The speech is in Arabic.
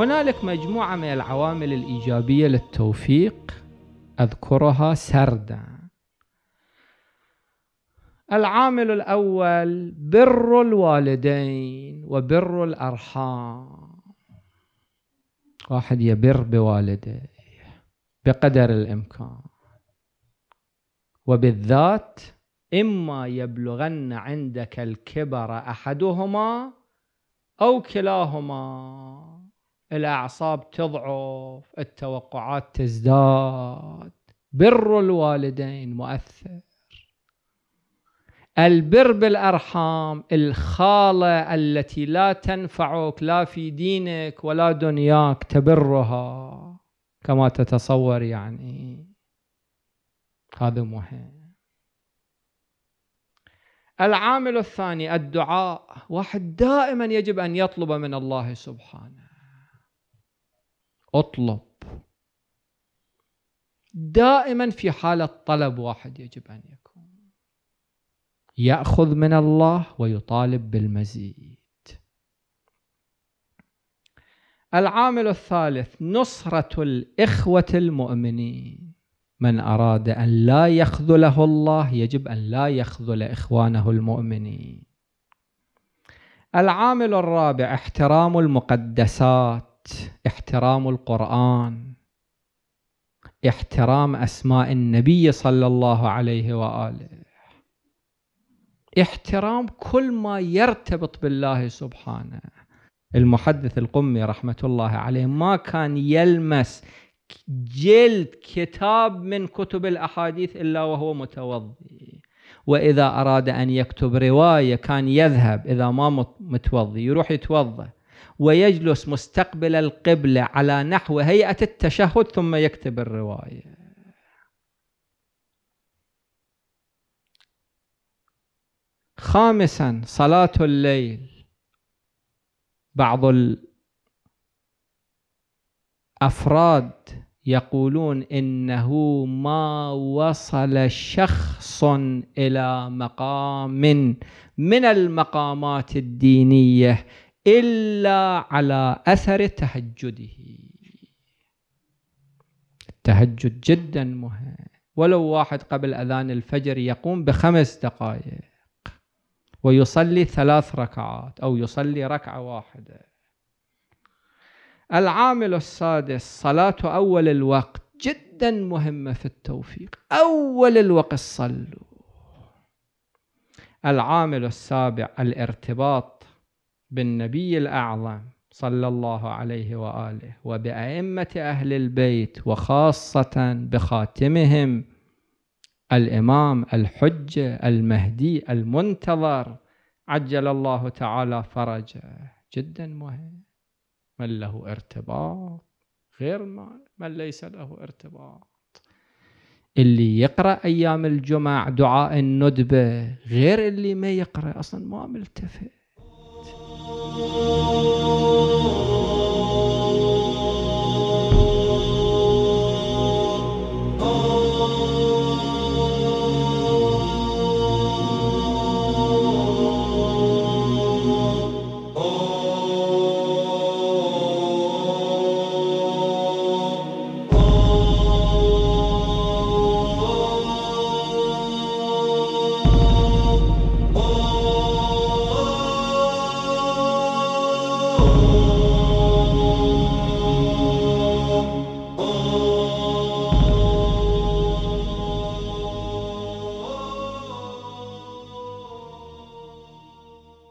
هنالك مجموعة من العوامل الإيجابية للتوفيق أذكرها سردا العامل الأول بر الوالدين وبر الأرحام واحد يبر بوالديه بقدر الإمكان وبالذات إما يبلغن عندك الكبر أحدهما أو كلاهما الاعصاب تضعف التوقعات تزداد بر الوالدين مؤثر البر بالارحام الخاله التي لا تنفعك لا في دينك ولا دنياك تبرها كما تتصور يعني هذا مهم العامل الثاني الدعاء واحد دائما يجب ان يطلب من الله سبحانه اطلب دائما في حالة طلب واحد يجب أن يكون يأخذ من الله ويطالب بالمزيد العامل الثالث نصرة الإخوة المؤمنين من أراد أن لا يخذله الله يجب أن لا يخذل إخوانه المؤمنين العامل الرابع احترام المقدسات احترام القرآن احترام أسماء النبي صلى الله عليه وآله احترام كل ما يرتبط بالله سبحانه المحدث القمي رحمة الله عليه ما كان يلمس جلد كتاب من كتب الأحاديث إلا وهو متوضي وإذا أراد أن يكتب رواية كان يذهب إذا ما متوضي يروح يتوضأ ويجلس مستقبل القبلة على نحو هيئة التشهد ثم يكتب الرواية خامسا صلاة الليل بعض الأفراد يقولون إنه ما وصل شخص إلى مقام من المقامات الدينية إلا على أثر تهجده التهجد جدا مهم ولو واحد قبل أذان الفجر يقوم بخمس دقائق ويصلي ثلاث ركعات أو يصلي ركعة واحدة العامل السادس صلاة أول الوقت جدا مهمة في التوفيق أول الوقت صلوا العامل السابع الارتباط بالنبي الأعظم صلى الله عليه وآله وبأئمة أهل البيت وخاصة بخاتمهم الإمام الحجة المهدي المنتظر عجل الله تعالى فرجه جدا مهم من له ارتباط غير من ليس له ارتباط اللي يقرأ أيام الجمع دعاء الندبة غير اللي ما يقرأ أصلا ما ملتفت Oh.